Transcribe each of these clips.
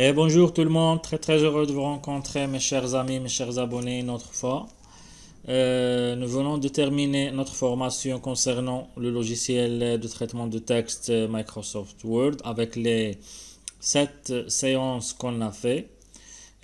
Et eh, bonjour tout le monde, très très heureux de vous rencontrer mes chers amis, mes chers abonnés une autre fois. Euh, nous venons de terminer notre formation concernant le logiciel de traitement de texte Microsoft Word avec les sept séances qu'on a fait.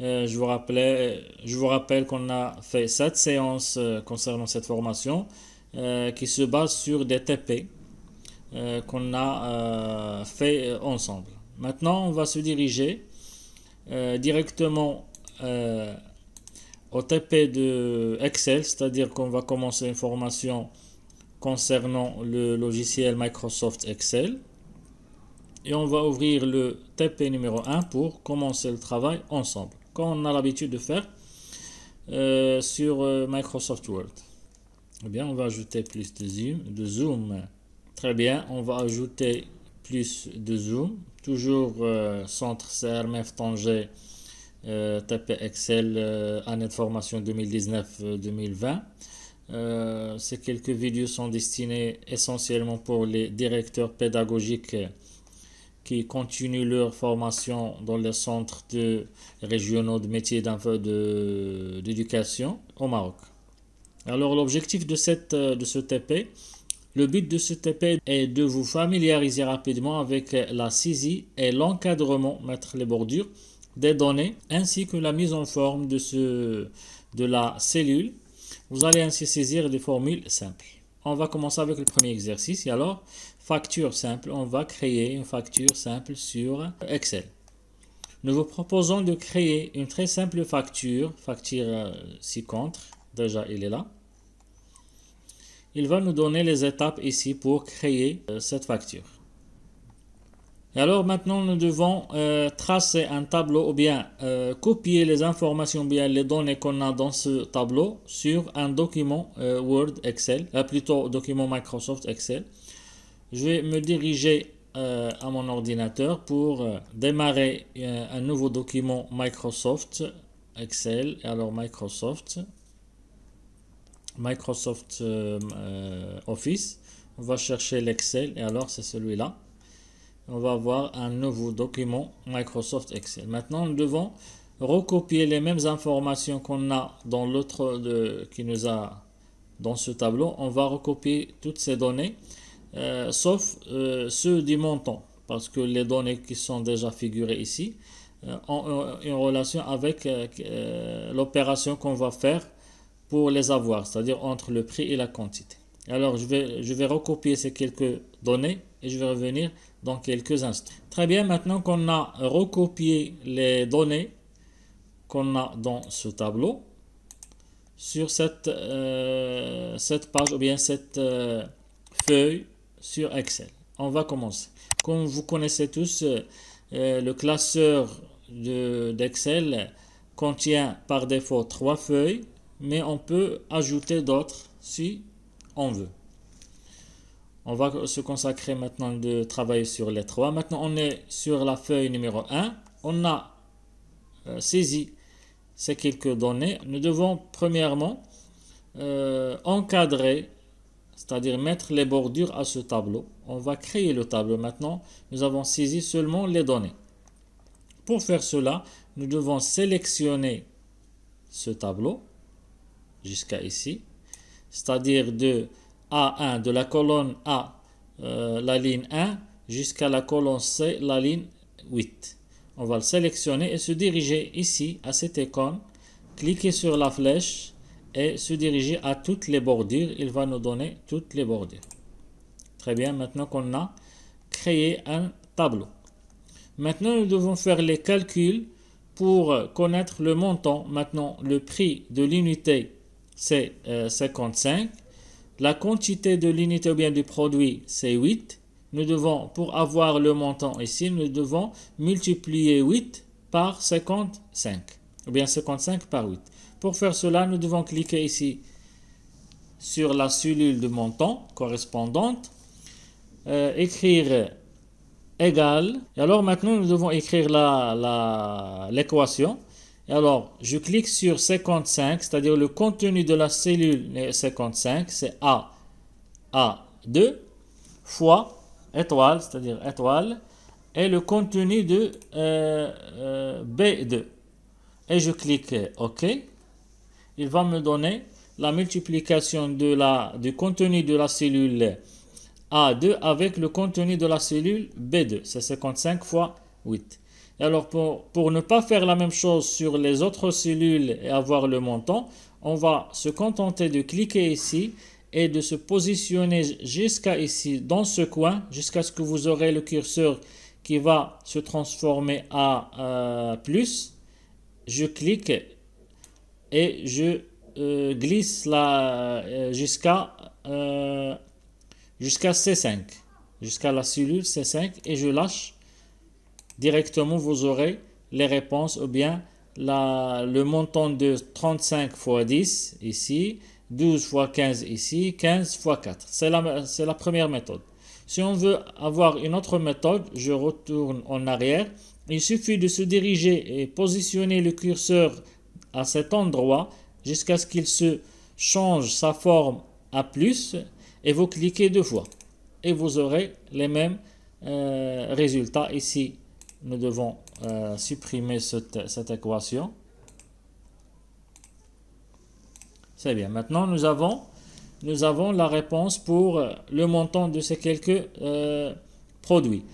Euh, je, vous rappelais, je vous rappelle qu'on a fait sept séances euh, concernant cette formation qui se base sur des TP qu'on a fait ensemble. Maintenant, on va se diriger euh, directement euh, au TP de Excel, c'est-à-dire qu'on va commencer une formation concernant le logiciel Microsoft Excel. Et on va ouvrir le TP numéro 1 pour commencer le travail ensemble, comme on a l'habitude de faire euh, sur Microsoft Word. Eh bien, on va ajouter plus de zoom, de zoom. Très bien, on va ajouter plus de zoom toujours euh, centre CRMF Tanger, euh, TP Excel, euh, année de formation 2019-2020. ces quelques vidéos sont destinées essentiellement pour les directeurs pédagogiques qui continuent leur formation dans les centres de, régionaux de métiers d'éducation au Maroc. Alors l'objectif de, de ce TP le but de ce TP est de vous familiariser rapidement avec la saisie et l'encadrement, mettre les bordures, des données ainsi que la mise en forme de, la cellule. Vous allez ainsi saisir des formules simples. On va commencer avec le premier exercice et alors facture simple. On va créer une facture simple sur Excel. Nous vous proposons de créer une très simple facture, facture six euh, contre déjà il est là il va nous donner les étapes ici pour créer euh, cette facture. Et alors maintenant, nous devons euh, tracer un tableau ou bien euh, copier les informations, bien les données qu'on a dans ce tableau sur un document Word Excel, plutôt document Microsoft Excel. Je vais me diriger à mon ordinateur pour démarrer un nouveau document Microsoft Excel. Alors Microsoft, Microsoft euh, euh, Office. On va chercher l'Excel et alors c'est celui-là. On va avoir un nouveau document Microsoft Excel. Maintenant, nous devons recopier les mêmes informations qu'on a dans l'autre qui nous a dans ce tableau. On va recopier toutes ces données, euh, sauf ceux du montant, parce que les données qui sont déjà figurées ici ont une relation avec l'opération qu'on va faire pour les avoir, c'est-à-dire entre le prix et la quantité. Alors, je vais, je vais recopier ces quelques données et je vais revenir dans quelques instants. Très bien, maintenant qu'on a recopié les données qu'on a dans ce tableau, sur cette, euh, cette page ou bien cette euh, feuille sur Excel. On va commencer. Comme vous connaissez tous, euh, le classeur d'Excel contient par défaut trois feuilles mais on peut ajouter d'autres si on veut. On va se consacrer maintenant de travailler sur les trois. Maintenant, on est sur la feuille numéro 1. On a euh, saisi ces quelques données. Nous devons premièrement euh, encadrer, c'est-à-dire mettre les bordures à ce tableau. On va créer le tableau. Maintenant, nous avons saisi seulement les données. Pour faire cela, nous devons sélectionner ce tableau jusqu'à ici, c'est-à-dire de A1, de la colonne A, euh, la ligne 1, jusqu'à la colonne C, la ligne 8. On va le sélectionner et se diriger ici à cette icône, cliquer sur la flèche et se diriger à toutes les bordures. Il va nous donner toutes les bordures. Très bien, maintenant qu'on a créé un tableau. Maintenant, nous devons faire les calculs pour connaître le montant, maintenant le prix de l'unité c'est 55. Euh, la quantité de l'unité ou bien du produit, c'est 8. Nous devons, pour avoir le montant ici, nous devons multiplier 8 par 55, ou bien 55 par 8. Pour faire cela, nous devons cliquer ici sur la cellule de montant correspondante, euh, écrire égal, et alors maintenant nous devons écrire l'équation. Et alors, je clique sur 55, c'est-à-dire le contenu de la cellule 55, c'est A, A2 fois étoile, c'est-à-dire étoile, et le contenu de euh, euh, B2. Et je clique euh, OK. Il va me donner la multiplication de la, du contenu de la cellule A2 avec le contenu de la cellule B2. C'est 55 fois 8 alors pour, pour, ne pas faire la même chose sur les autres cellules et avoir le montant, on va se contenter de cliquer ici et de se positionner jusqu'à ici, dans ce coin, jusqu'à ce que vous aurez le curseur qui va se transformer à euh, plus. Je clique et je euh, glisse euh, jusqu'à jusqu'à C5, jusqu'à la cellule C5 et je lâche directement vous aurez les réponses ou bien le montant de 35 x 10 ici, 12 x 15 ici, 15 x 4. C'est la, la première méthode. Si on veut avoir une autre méthode, je retourne en arrière. Il suffit de se diriger et positionner le curseur à cet endroit jusqu'à ce qu'il se change sa forme à plus et vous cliquez deux fois et vous aurez les mêmes euh, résultats ici nous devons euh, supprimer cette, équation. C'est bien. Maintenant, nous avons, nous avons la réponse pour euh, le montant de ces quelques euh, produits.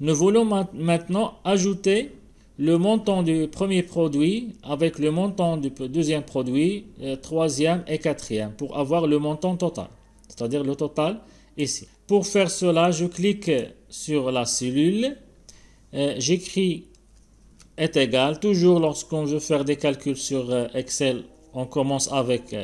Nous voulons maintenant ajouter le montant du premier produit avec le montant du deuxième produit, troisième et quatrième pour avoir le montant total, c'est-à-dire le total ici. Pour faire cela, je clique sur la cellule euh, j'écris est égal. Toujours lorsqu'on veut faire des calculs sur euh, Excel, on commence avec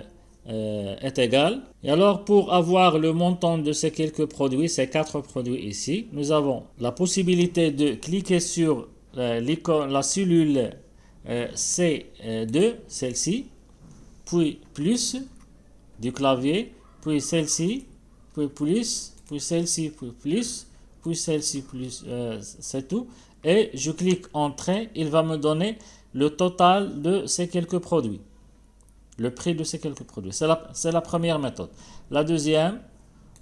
euh, est égal. Et alors, pour avoir le montant de ces quelques produits, ces quatre produits ici, nous avons la possibilité de cliquer sur la cellule C2, celle-ci, puis plus du clavier, puis celle-ci, puis plus, puis celle-ci, puis plus puis celle-ci plus euh, c'est tout. Et je clique Entrée, il va me donner le total de ces quelques produits. Le prix de ces quelques produits. C'est la, première méthode. La deuxième,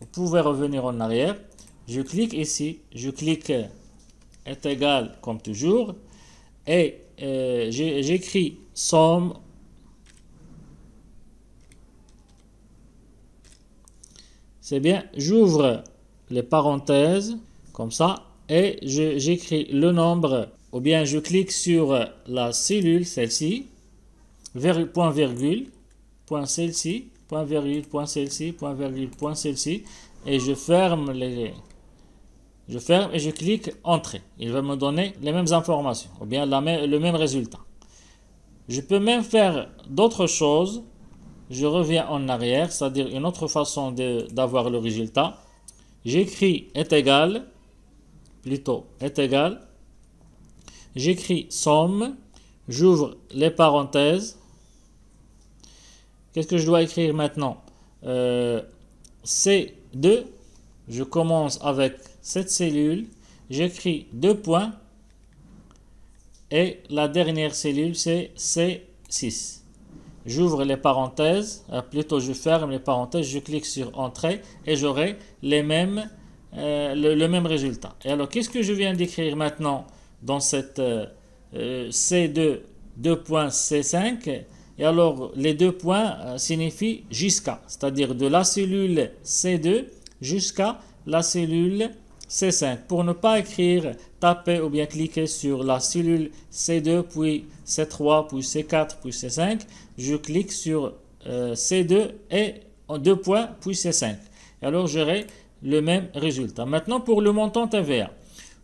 vous pouvez revenir en arrière. Je clique ici, je clique euh, est égal comme toujours. Et euh, j'écris somme c'est bien, j'ouvre les parenthèses, comme ça, et j'écris le nombre, ou bien je clique sur la cellule, celle-ci, point virgule, point celle-ci, point virgule, point celle-ci, point virgule, point celle-ci, et je ferme les... Je ferme et je clique Entrée. Il va me donner les mêmes informations, ou bien le même résultat. Je peux même faire d'autres choses. Je reviens en arrière, c'est-à-dire une autre façon d'avoir le résultat. J'écris est égal plutôt est égal. J'écris somme, j'ouvre les parenthèses. Qu'est-ce que je dois écrire maintenant euh, C2, je commence avec cette cellule, j'écris deux points et la dernière cellule c'est C6. J'ouvre les parenthèses, euh, plutôt je ferme les parenthèses, je clique sur entrée et j'aurai les mêmes euh, le, même résultat. Et alors, qu'est-ce que je viens d'écrire maintenant dans cette euh, euh, C2, 2.C5 Et alors, les deux points signifient jusqu'à, c'est-à-dire de la cellule C2 jusqu'à la cellule C5. Pour ne pas écrire, taper ou bien cliquer sur la cellule C2, puis C3, puis C4, puis C5, je clique sur C2 et en deux points, puis C5. Alors, j'aurai le même résultat. Maintenant, pour le montant TVA.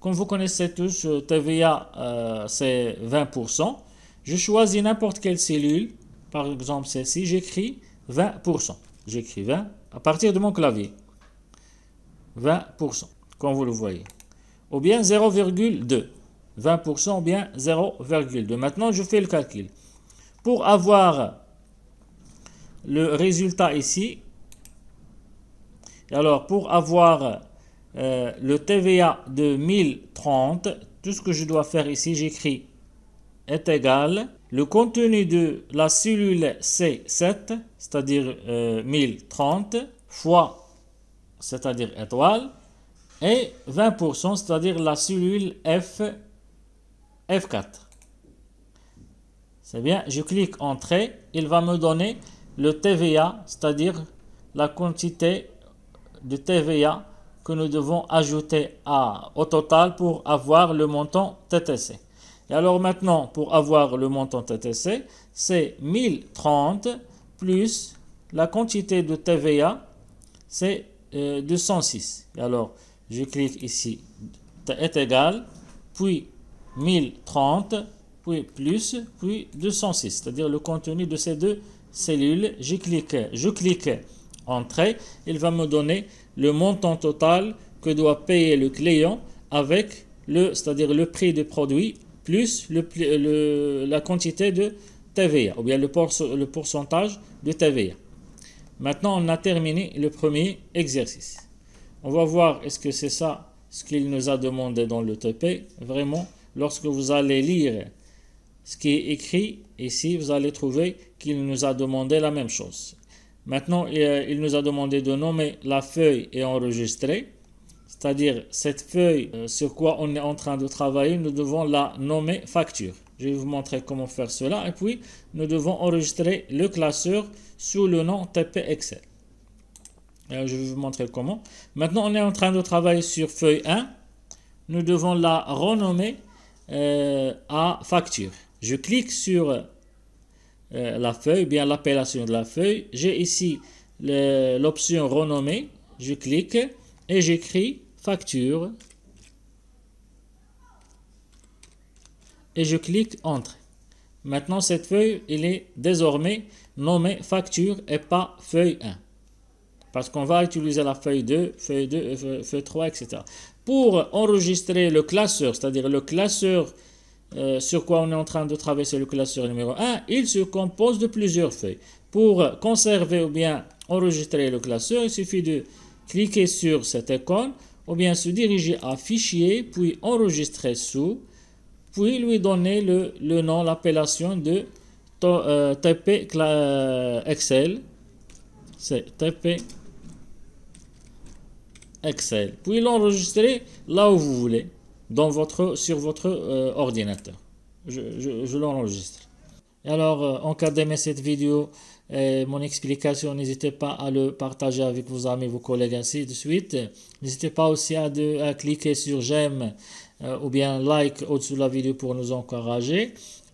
Comme vous connaissez tous, euh, TVA, euh, c'est 20%. Je choisis n'importe quelle cellule, par exemple celle-ci, j'écris 20%. J'écris 20 à partir de mon clavier. 20%, comme vous le voyez. Ou bien 0,2. 20% ou bien 0,2. Maintenant, je fais le calcul. Pour avoir le résultat ici, alors, pour avoir euh, le TVA de 1030, tout ce que je dois faire ici, j'écris est égal le contenu de la cellule C7, c'est-à-dire 1030, euh, fois, c'est-à-dire étoile, et 20%, c'est-à-dire la cellule F, F4. C'est bien, je clique Entrée, il va me donner le TVA, c'est-à-dire la quantité de TVA que nous devons ajouter à, au total pour avoir le montant TTC. Et alors maintenant, pour avoir le montant TTC, c'est 1030 plus la quantité de TVA, c'est 206. Euh, alors, je clique ici, est égal, puis 1030, puis plus, puis 206, c'est-à-dire le contenu de ces deux cellules. Je clique, je clique entrée, il va me donner le montant total que doit payer le client avec le, c'est-à-dire le prix du produit plus le, euh, la quantité de TVA ou bien le, le pourcentage de TVA. Maintenant, on a terminé le premier exercice. On va voir est-ce que c'est ça ce qu'il nous a demandé dans le TP. Vraiment, lorsque vous allez lire ce qui est écrit ici, vous allez trouver qu'il nous a demandé la même chose. Maintenant, euh, il nous a demandé de nommer la feuille et enregistrer. C'est-à-dire, cette feuille euh, sur quoi on est en train de travailler, nous devons la nommer facture. Je vais vous montrer comment faire cela. Et puis, nous devons enregistrer le classeur sous le nom TP Excel. Euh, je vais vous montrer comment. Maintenant, on est en train de travailler sur feuille 1. Nous devons la renommer à facture. Je clique sur euh, la feuille, bien l'appellation de la feuille. J'ai ici l'option renommée. Je clique et j'écris facture. Et je clique entre. Maintenant, cette feuille, elle est désormais nommée facture et pas feuille 1. Parce qu'on va utiliser la feuille 2, feuille 2, feuille 3, etc. Pour enregistrer le classeur, c'est-à-dire le classeur euh, sur quoi on est en train de traverser le classeur numéro 1, il se compose de plusieurs feuilles. Pour conserver ou bien enregistrer le classeur, il suffit de cliquer sur cette icône ou bien se diriger à Fichier, puis Enregistrer sous, puis lui donner le, nom, l'appellation de TP euh, euh, Excel. C'est TP Excel. Puis l'enregistrer là où vous voulez votre, sur votre euh, ordinateur. Je, je, je l'enregistre. Alors, euh, en cas d'aimer cette vidéo et mon explication, n'hésitez pas à le partager avec vos amis, vos collègues, ainsi de suite. N'hésitez pas aussi à, de, à cliquer sur j'aime euh, ou bien like au-dessus de la vidéo pour nous encourager.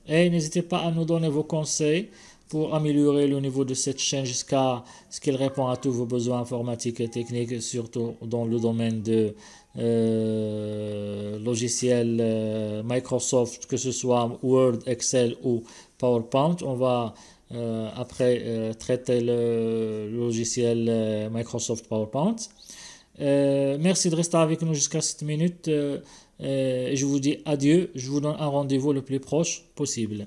Et n'hésitez pas à nous donner vos conseils pour améliorer le niveau de cette chaîne jusqu'à ce qu'elle répond à tous vos besoins informatiques et techniques, surtout dans le domaine de euh, logiciel euh, Microsoft, que ce soit Word, Excel ou PowerPoint. On va euh, après traiter le logiciel Microsoft PowerPoint. merci de rester avec nous jusqu'à cette minute. je vous dis adieu. Je vous donne un rendez-vous le plus proche possible.